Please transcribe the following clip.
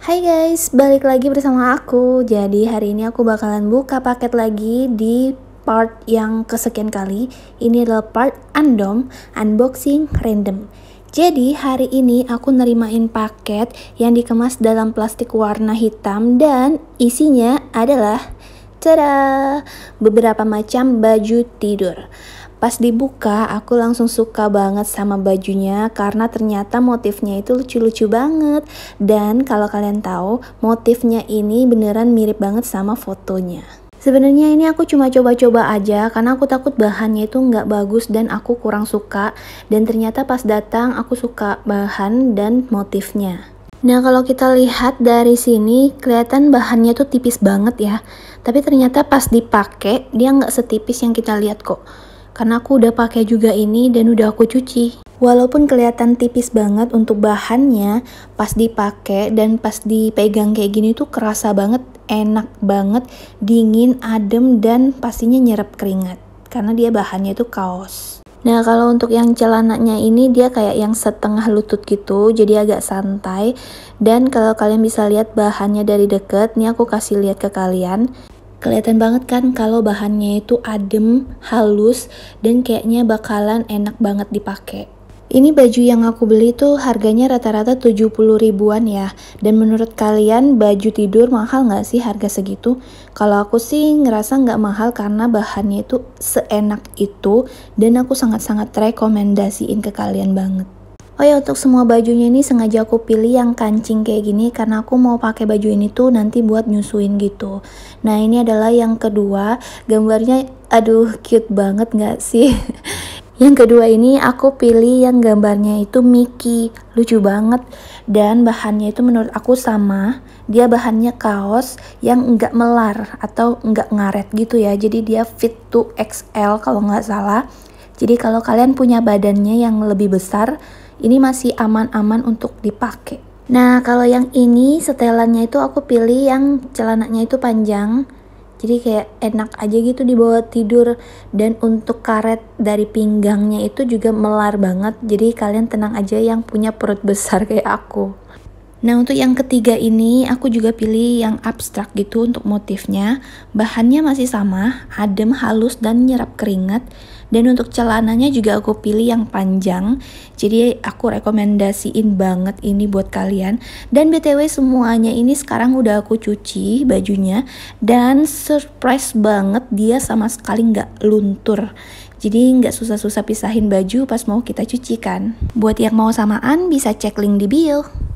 Hai guys, balik lagi bersama aku. Jadi hari ini aku bakalan buka paket lagi di part yang kesekian kali. Ini adalah part random unboxing random. Jadi hari ini aku nerimain paket yang dikemas dalam plastik warna hitam dan isinya adalah Tada! Beberapa macam baju tidur. Pas dibuka, aku langsung suka banget sama bajunya karena ternyata motifnya itu lucu-lucu banget. Dan kalau kalian tahu, motifnya ini beneran mirip banget sama fotonya. Sebenarnya ini aku cuma coba-coba aja karena aku takut bahannya itu nggak bagus dan aku kurang suka dan ternyata pas datang aku suka bahan dan motifnya. Nah kalau kita lihat dari sini kelihatan bahannya tuh tipis banget ya tapi ternyata pas dipakai dia nggak setipis yang kita lihat kok karena aku udah pakai juga ini dan udah aku cuci. Walaupun kelihatan tipis banget untuk bahannya, pas dipakai dan pas dipegang kayak gini tuh kerasa banget, enak banget, dingin, adem, dan pastinya nyerap keringat. Karena dia bahannya tuh kaos. Nah kalau untuk yang celananya ini dia kayak yang setengah lutut gitu jadi agak santai dan kalau kalian bisa lihat bahannya dari deket nih aku kasih lihat ke kalian Kelihatan banget kan kalau bahannya itu adem, halus, dan kayaknya bakalan enak banget dipakai. Ini baju yang aku beli tuh harganya rata-rata 70 ribuan ya. Dan menurut kalian baju tidur mahal nggak sih harga segitu? Kalau aku sih ngerasa nggak mahal karena bahannya itu seenak itu dan aku sangat-sangat rekomendasiin ke kalian banget. Oh ya untuk semua bajunya ini sengaja aku pilih yang kancing kayak gini karena aku mau pakai baju ini tuh nanti buat nyusuin gitu. Nah ini adalah yang kedua gambarnya aduh cute banget gak sih? Yang kedua ini aku pilih yang gambarnya itu Mickey, lucu banget dan bahannya itu menurut aku sama. Dia bahannya kaos yang nggak melar atau nggak ngaret gitu ya, jadi dia fit to XL kalau nggak salah. Jadi kalau kalian punya badannya yang lebih besar, ini masih aman-aman untuk dipakai. Nah, kalau yang ini setelannya itu aku pilih yang celananya itu panjang. Jadi kayak enak aja gitu dibawa tidur dan untuk karet dari pinggangnya itu juga melar banget. Jadi kalian tenang aja yang punya perut besar kayak aku. Nah untuk yang ketiga ini aku juga pilih yang abstrak gitu untuk motifnya Bahannya masih sama, adem, halus, dan nyerap keringat Dan untuk celananya juga aku pilih yang panjang Jadi aku rekomendasiin banget ini buat kalian Dan BTW semuanya ini sekarang udah aku cuci bajunya Dan surprise banget dia sama sekali nggak luntur jadi nggak susah-susah pisahin baju pas mau kita cuci kan. Buat yang mau samaan bisa cek link di bio.